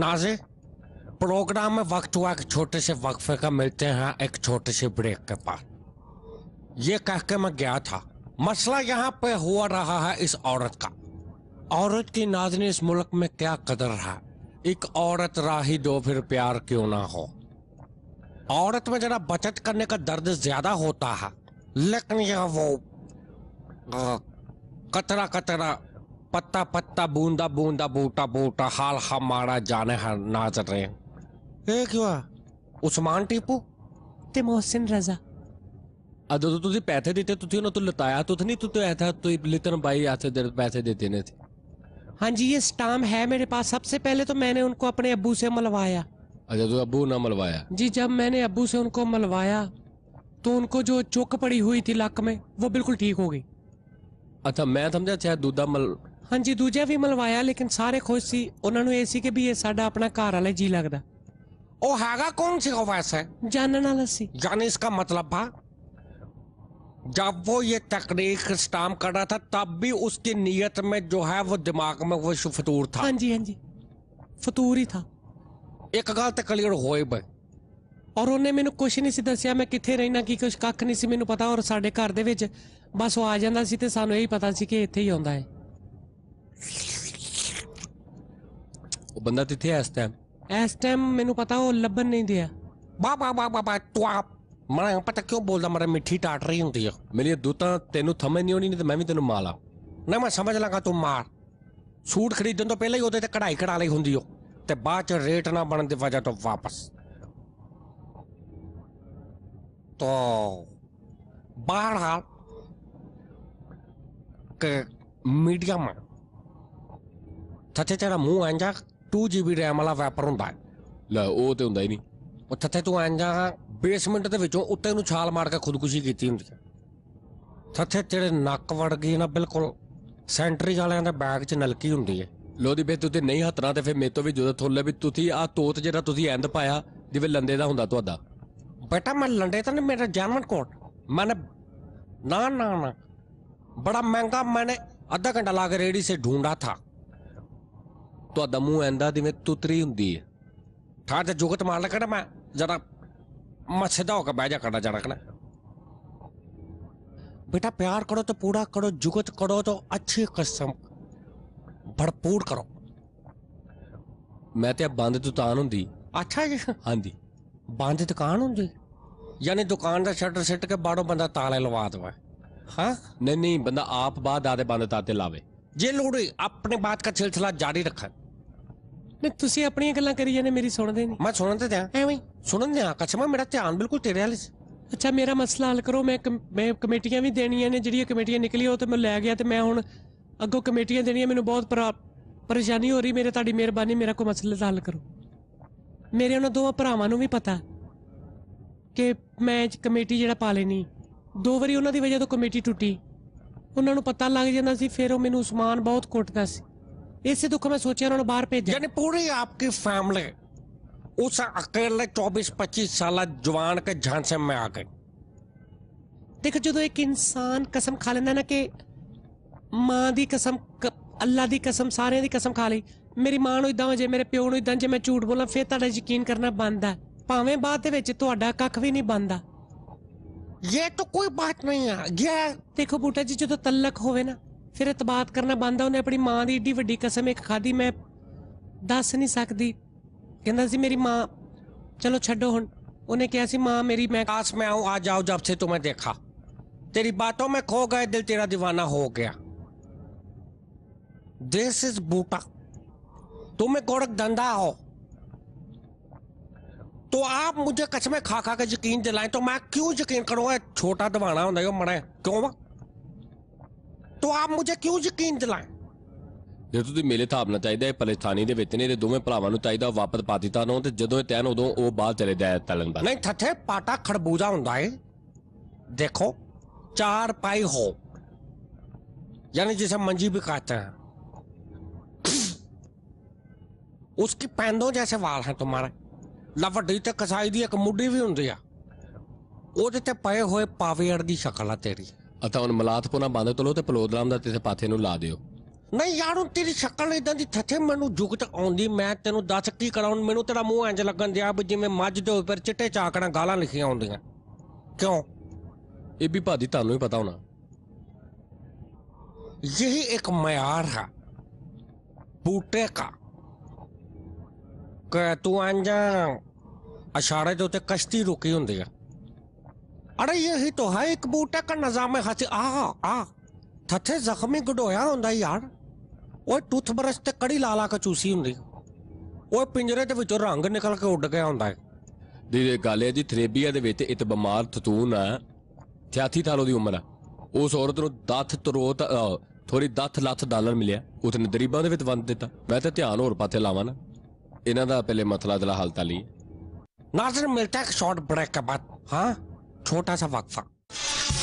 नाजे programme में वक्त हुआ कि छोटे से वक्फे का मिलते हैं एक छोटे से ब्रेक के पास ये कह के मैं गया था मसला यहाँ पे हुआ रहा है इस औरत का औरत की नाजनी इस मुल्क में क्या कदर है एक औरत राही दो फिर प्यार क्यों ना हो औरत में जरा बचत करने का दर्द ज्यादा होता है लेकिन यह वो कतरा कतरा पत्ता पत्ता बूंदा बूंदा बूटा बूटा हाल हमारा जाने हर नाच रहे ए क्या उस्मान टीपू ते मोहसिन रजा अदो तो तुझे पैसे देते तो थी ना तो लताया तो नहीं तू तो, तो ऐसा तो लितन भाई आते देर पैसे देते ने थे हाँ जी ये स्टाम है मेरे पास सबसे पहले तो मैंने उनको अपने अबू से मलवाया अच्छा तो अबू ना मलवाया जी जब मैंने अबू से उनको मलवाया तो उनको जो चुक पड़ी हुई थी लक में वो बिल्कुल ठीक हो गई अच्छा मैं समझा चाहे दूधा मल ਹਾਂਜੀ ਦੂਜਾ ਵੀ ਮਲਵਾਇਆ ਲੇਕਿਨ ਸਾਰੇ ਖੁਸ਼ ਸੀ ਉਹਨਾਂ ਨੂੰ ਇਹ ਸੀ ਕਿ ਵੀ ਇਹ ਸਾਡਾ ਆਪਣਾ ਘਰ ਵਾਲਾ ਜੀ ਲੱਗਦਾ ਉਹ ਹੈਗਾ ਕੌਣ ਸੀ ਉਹ ਵੈਸੇ ਜਾਣਨ ਵਾਲਾ ਸੀ यानी इसका मतलब था जब वो ਇਹ तकनीक ਸਟਾਮ कर ਤਾਂ ਤਬ ਵੀ भी उसकी नीयत में जो है वो दिमाग में वो फतूर ਹਾਂਜੀ ਹਾਂਜੀ ਫਤੂਰ ਹੀ ਥਾ ਇੱਕ ਗੱਲ ਤੇ ਕਲੀਅਰ ਹੋਏ ਬਈ ਔਰ ਉਹਨੇ ਮੈਨੂੰ ਕੁਝ ਨਹੀਂ ਸੀ ਦੱਸਿਆ ਮੈਂ ਕਿੱਥੇ ਰਹਿਣਾ ਕੀ ਕੁਝ ਕੱਖ ਨਹੀਂ ਸੀ ਮੈਨੂੰ ਪਤਾ ਔਰ ਸਾਡੇ ਘਰ ਦੇ ਵਿੱਚ ਬਸ ਉਹ ਆ ਜਾਂਦਾ ਸੀ ਤੇ ਸਾਨੂੰ ਇਹ ਹੀ ਪਤਾ ਸੀ ਕਿ ਇੱਥੇ ਹੀ ਆਉਂਦਾ ਹੈ ਉਹ ਬੰਦਾ ਤਿੱਥੇ ਐ ਇਸ ਟਾਈਮ ਇਸ ਟਾਈਮ ਮੈਨੂੰ ਪਤਾ ਉਹ ਲੱਭਣ ਨਹੀਂ ਦਿਆ ਬਾ ਬਾ ਬਾ ਬਾ ਬਾ ਤੁਆ ਮੈਂ ਪਤਾ ਕਿਉਂ ਬੋਲਦਾ ਮਰੇ ਮਿੱਠੀ ਟਾਟ ਰਹੀ ਹੁੰਦੀ ਆ ਮੇਰੀ ਦੁੱਤਾਂ ਤੈਨੂੰ ਥਮੇ ਨਹੀਂ ਹੋਣੀ ਨਹੀਂ ਤੇ ਮੈਂ ਵੀ ਤੈਨੂੰ ਮਾਲਾ ਨਾ ਮੈਂ ਸਮਝ ਲਾਂਗਾ ਤੂੰ ਮਾਰ ਸੂਟ ਖਰੀਦਣ ਤੋਂ ਪਹਿਲਾਂ ਹੀ ਉਹਦੇ ਤੇ ਕਢਾਈ ਕਢਾ ਲਈ ਹੁੰਦੀ ਓ ਤੇ ਬਾਅਦ ਚ ਰੇਟ ਨਾ ਬਣਨ ਦੀ ਵਜ੍ਹਾ ਤੋਂ ਵਾਪਸ ਤੋ ਬਾਹਰ ਹਾਲ ਕਿ ਮੀਡੀਆ ਮਾ ਥੱਤੇ ਤੇਰਾ ਮੂੰਹ ਆਂਜਾ 2GB RAM ਵਾਲਾ ਵੈਪਰ ਹੁੰਦਾ ਹੈ ਲੈ ਉਹ ਤੇ ਹੁੰਦਾ ਹੀ ਨਹੀਂ ਉਹ ਥੱਥੇ ਤੂੰ ਆਂਜਾ ਬੇਸਮੈਂਟ ਦੇ ਵਿੱਚੋਂ ਉੱਤੇ ਨੂੰ ਛਾਲ ਮਾਰ ਕੇ ਖੁਦਕੁਸ਼ੀ ਕੀਤੀ ਹੁੰਦੀ ਹੈ ਥੱਥੇ ਤੇਰੇ ਨੱਕ ਵੜ ਗਈ ਨਾ ਬਿਲਕੁਲ ਸੈਂਟਰੀ ਵਾਲਿਆਂ ਦੇ ਬੈਗ 'ਚ ਨਲਕੀ ਹੁੰਦੀ ਹੈ ਲੋਦੀ ਬੇ ਤੂੰ ਤੇ ਨਹੀਂ ਹੱਥਣਾ ਤੇ ਫੇ ਤੋਂ ਵੀ ਜਦੋਂ ਥੋਲੇ ਵੀ ਤੁਸੀਂ ਆ ਤੋਤ ਜਿਹੜਾ ਤੁਸੀਂ ਐਂਦ ਪਾਇਆ ਜਿਵੇਂ ਲੰਡੇ ਦਾ ਹੁੰਦਾ ਤੁਹਾਡਾ ਬੇਟਾ ਮੈਂ ਲੰਡੇ ਤਾਂ ਨਹੀਂ ਮੇਰਾ ਜਰਮਨ ਕੋਟ ਮੈਂ ਨਾ ਨਾ ਨਾ ਬੜਾ ਮਹਿੰਗਾ ਮੈਂ ਅੱਧਾ ਘੰਟਾ ਲਾ ਕੇ ਰੇੜੀ ਸੇ ਢੂੰਡਾ ਥਾ ਤੁਹਾਡਾ ਮੂੰਹ ਐਂਦਾ ਜਿਵੇਂ ਤੁਤਰੀ ਹੁੰਦੀ ਹੈ ਠਾਹ ਤੇ ਜੁਗਤ ਮਾਰ ਲੈ ਕਣਾ ਮੈਂ ਜਰਾ ਮਛਦਾ ਹੋ ਕੇ ਬਹਿ ਜਾ ਕਣਾ ਜਰਾ ਬੇਟਾ ਪਿਆਰ ਕਰੋ करो तो ਕਰੋ ਜੁਗਤ ਕਰੋ करो ਅੱਛੀ ਕਸਮ ਭਰਪੂਰ ਕਰੋ ਮੈਂ ਤੇ ਬੰਦ ਦੁਕਾਨ ਹੁੰਦੀ ਅੱਛਾ ਜੀ ਹਾਂਜੀ ਬੰਦ ਦੁਕਾਨ ਹੁੰਦੀ ਯਾਨੀ ਦੁਕਾਨ ਦਾ ਸ਼ਟਰ ਸਿੱਟ ਕੇ ਬਾਹਰੋਂ ਬੰਦਾ ਤਾਲੇ ਲਵਾ ਦਵਾ ਹਾਂ ਨਹੀਂ ਨਹੀਂ ਬੰਦਾ ਆਪ ਬਾਹਰ ਆਦੇ ਬੰਦ ਤਾਤੇ ਲਾਵੇ ਜੇ ਲੋੜ ਹੋਈ ਆਪਣੇ ਬਾਤ ਦਾ ਸਿਲਸਿਲਾ ਜਾਰੀ ਰੱਖਾਂ ਨੇ ਤੁਸੀਂ ਆਪਣੀਆਂ ਗੱਲਾਂ ਕਰੀ ਜਾਂਦੇ ਮੇਰੀ ਸੁਣਦੇ ਨਹੀਂ ਮੈਂ ਸੁਣਨ ਤੇ ਦਿਆਂ ਐਵੇਂ ਸੁਣਨ ਦੇ ਆ ਕਛਮਾ ਮੇਰਾ ਧਿਆਨ ਬਿਲਕੁਲ ਤੇਰੇ ਵਾਲੇ ਸੀ ਅੱਛਾ ਮੇਰਾ ਮਸਲਾ ਹੱਲ ਕਰੋ ਮੈਂ ਮੈਂ ਕਮੇਟੀਆਂ ਵੀ ਦੇਣੀਆਂ ਨੇ ਜਿਹੜੀਆਂ ਕਮੇਟੀਆਂ ਨਿਕਲੀਆਂ ਉਹ ਤੇ ਮੈਂ ਲੈ ਗਿਆ ਤੇ ਮੈਂ ਹੁਣ ਅੱਗੋਂ ਕਮੇਟੀਆਂ ਦੇਣੀਆਂ ਮੈਨੂੰ ਬਹੁਤ ਪਰੇਸ਼ਾਨੀ ਹੋ ਰਹੀ ਮੇਰੇ ਤੁਹਾਡੀ ਮਿਹਰਬਾਨੀ ਮੇਰਾ ਕੋਈ ਮਸਲਾ ਹੱਲ ਕਰੋ ਮੇਰੇ ਉਹਨਾਂ ਦੋਵਾਂ ਭਰਾਵਾਂ ਨੂੰ ਵੀ ਪਤਾ ਕਿ ਮੈਂ ਕਮੇਟੀ ਜਿਹੜਾ ਪਾ ਲੈਣੀ ਦੋ ਵਾਰੀ ਉਹਨਾਂ ਦੀ ਵਜ੍ਹਾ ਤੋਂ ਕਮੇਟੀ ਟੁੱਟੀ ਉਹਨਾਂ ਨੂੰ ਪਤਾ ਲੱਗ ਜਾਂਦਾ ਸੀ ਫਿਰ ਉਹ ਮੈਨੂੰ ਉਸਮਾਨ ਬਹੁਤ ਕੁੱਟਦਾ ਸੀ ਇਸੇ ਦੁੱਖ ਮੈਂ ਸੋਚਿਆ ਉਹਨਾਂ ਨੂੰ ਬਾਹਰ ਭੇਜਿਆ ਯਾਨੀ ਪੂਰੀ ਆਪਕੀ ਫੈਮਿਲੀ ਉਸ ਅਕੇਲੇ 24-25 ਸਾਲਾ ਜਵਾਨ ਕੇ ਝਾਂਸੇ ਮੈਂ ਆ ਗਏ ਦੇਖ ਜਦੋਂ ਇੱਕ ਇਨਸਾਨ ਕਸਮ ਖਾ ਲੈਂਦਾ ਨਾ ਕਿ ਮਾਂ ਦੀ ਕਸਮ ਅੱਲਾ ਦੀ ਕਸਮ ਸਾਰਿਆਂ ਦੀ ਕਸਮ ਖਾ ਲਈ ਮੇਰੀ ਮਾਂ ਨੂੰ ਇਦਾਂ ਜੇ ਮੇਰੇ ਪਿਓ ਨੂੰ ਇਦਾਂ ਜੇ ਮੈਂ ਝੂਠ ਬੋਲਾਂ ਫੇਰ ਤੁਹਾਡਾ ਯਕੀਨ ਕਰਨਾ ਬੰਦ ਆ ਭਾਵੇਂ ਬਾਅਦ ਦੇ ਵਿੱਚ ਤੁਹਾਡਾ ਕੱਖ ਵੀ ਨਹੀਂ ਬੰਦਾ ਇਹ ਤਾਂ ਕੋਈ ਬਾਤ ਨਹੀਂ ਆ ਗਿਆ ਦੇਖੋ ਬੂਟਾ ਜੀ ਜਦੋਂ ਤਲਕ ਹੋਵੇ ਨਾ ਫਿਰ ਇਤਬਾਤ ਕਰਨਾ ਬੰਦ ਉਹਨੇ ਆਪਣੀ ਮਾਂ ਦੀ ਏਡੀ ਵੱਡੀ ਕਸਮ ਇੱਕ ਖਾਦੀ ਮੈਂ ਦੱਸ ਨਹੀਂ ਸਕਦੀ ਕਹਿੰਦਾ ਸੀ ਮੇਰੀ ਮਾਂ ਚਲੋ ਛੱਡੋ ਹੁਣ ਉਹਨੇ ਕਿਹਾ ਸੀ ਮਾਂ ਮੇਰੀ ਮੈਂ काश ਮੈਂ आऊं ਆ ਜਾਓ जब से ਮੈਂ ਦੇਖਾ ਤੇਰੀ ਬਾਤੋਂ ਮੈਂ ਖੋ ਗਿਆ ਦਿਲ ਤੇਰਾ دیਵਾਨਾ ਹੋ ਗਿਆ ਦਿਸ ਇਜ਼ ਬੂਟਾ ਤੂੰ ਮੇ ਕੋੜਕ ਦੰਦਾ ਹੋ तो आप मुझे कसमें खा खा के यकीन दिलाएं तो मैं क्यों यकीन करूंगा छोटा दबाना होता मरे क्यों वा तो आप मुझे क्यों यकीन दिलाएं ਜੇ ਤੁਸੀਂ ਮੇਲੇ ਥਾਪਣਾ ਚਾਹੀਦਾ ਹੈ ਪਲੇਸਤਾਨੀ ਦੇ ਵਿੱਚ ਨੇ ਇਹਦੇ ਦੋਵੇਂ ਭਰਾਵਾਂ ਨੂੰ ਚਾਹੀਦਾ ਵਾਪਸ ਪਾਕਿਸਤਾਨ ਹੋਂ ਤੇ ਜਦੋਂ ਇਹ ਤੈਨ ਉਦੋਂ ਉਹ ਬਾਹਰ ਚਲੇ ਜਾਇਆ ਤਲਨ ਦਾ ਨਹੀਂ ਠੱਠੇ ਪਾਟਾ ਖੜਬੂਜਾ ਹੁੰਦਾ ਹੈ ਦੇਖੋ ਚਾਰ ਪਾਈ ਹੋ यानी जिसे मंजी भी कहते हैं उसकी पैंदों जैसे वाल हैं तुम्हारे ਲਾ ਵੱਡੀ ਤੇ ਕਸਾਈ ਦੀ ਇੱਕ ਮੁੱਢੀ ਵੀ ਹੁੰਦੀ ਆ ਉਹਦੇ ਤੇ ਪਏ ਹੋਏ ਪਾਵੇੜ ਦੀ ਸ਼ਕਲ ਆ ਤੇਰੀ ਅਤਾ ਹੁਣ ਨਾ ਬੰਦ ਤਲੋ ਤੇ ਪਲੋਦਰਾਮ ਦਾ ਤੇ ਪਾਥੇ ਨੂੰ ਲਾ ਦਿਓ ਨਹੀਂ ਯਾਰ ਹੁਣ ਤੇਰੀ ਸ਼ਕਲ ਇਦਾਂ ਦੀ ਥੱਥੇ ਮੈਨੂੰ ਜੁਗਤ ਆਉਂਦੀ ਮੈਂ ਤੈਨੂੰ ਦੱਸ ਕੀ ਕਰਾਂ ਹੁਣ ਮੈਨੂੰ ਤੇਰਾ ਮੂੰਹ ਇੰਜ ਲੱਗਣ ਦਿਆ ਵੀ ਜਿਵੇਂ ਮੱਝ ਦੇ ਉੱਪਰ ਚਿੱਟੇ ਚਾਕਣਾ ਗਾਲਾਂ ਲਿਖੀਆਂ ਹੁੰਦੀਆਂ ਕਿਉਂ ਇਹ ਵੀ ਭਾਦੀ ਤੁਹਾਨੂੰ ਹੀ ਪਤਾ ਹੋਣਾ यही ਇੱਕ ਮਿਆਰ ਹੈ ਬੂਟੇ ਦਾ ਕਿ ਤੂੰ ਅੰਜਾ ਕਸ਼ਤੀ ਰੁਕੀ ਹੁੰਦੀ ਆ रुकी ਇਹ ਹੀ अरे ਹੈ ਇੱਕ ਬੂਟਾ ਕਾ बूटे ਹੈ निजाम ਆ ਆ ਥੱਥੇ ਜ਼ਖਮੀ ਗਡੋਇਆ ਹੁੰਦਾ ਯਾਰ ਓਏ ਟੂਥ ਬਰਸ਼ ਤੇ ਕੜੀ ਲਾ ਲਾ ਕੇ ਚੂਸੀ ਹੁੰਦੀ ਓਏ ਪਿੰਜਰੇ ਦੇ ਵਿੱਚੋਂ ਰੰਗ ਨਿਕਲ ਕੇ ਉੱਡ ਗਿਆ ਹੁੰਦਾ ਹੈ ਦੀਦੇ ਗੱਲ ਹੈ ਜੀ ਥਰੇਬੀਆ ਦੇ ਵਿੱਚ ਇਤ ਬਿਮਾਰ ਤਤੂਨ ਆ ਥਿਆਥੀ ਥਾਲੋ ਦੀ ਉਮਰ ਆ ਉਸ ਔਰਤ ਨੂੰ ਦੱਥ ਤਰੋਤ ਥੋੜੀ ਦੱਥ ਲੱਥ ਡਾਲਰ ਮਿਲਿਆ ਨੇ ਦਰੀਬਾਂ ਦੇ ਵਿੱਚ ਵੰਡ ਦਿੱਤਾ ਮੈਂ ਤਾਂ ਧਿਆਨ ਹੋਰ ਪਾਥੇ ਲਾਵਾਂ ਨਾ ਇਹਨਾਂ ਦਾ ਪਹਿਲੇ ਮਤਲਬ ਦਲਾ ਹਾਲਤਾ ਲਈ ਨਾਜ਼ਰ ਮਿਲਤਾ ਇੱਕ ਸ਼ਾਰਟ ਬ੍ਰੇਕ ਕਾ ਬਾਤ ਹਾਂ ਛੋਟਾ ਸਾ ਵਕਫਾ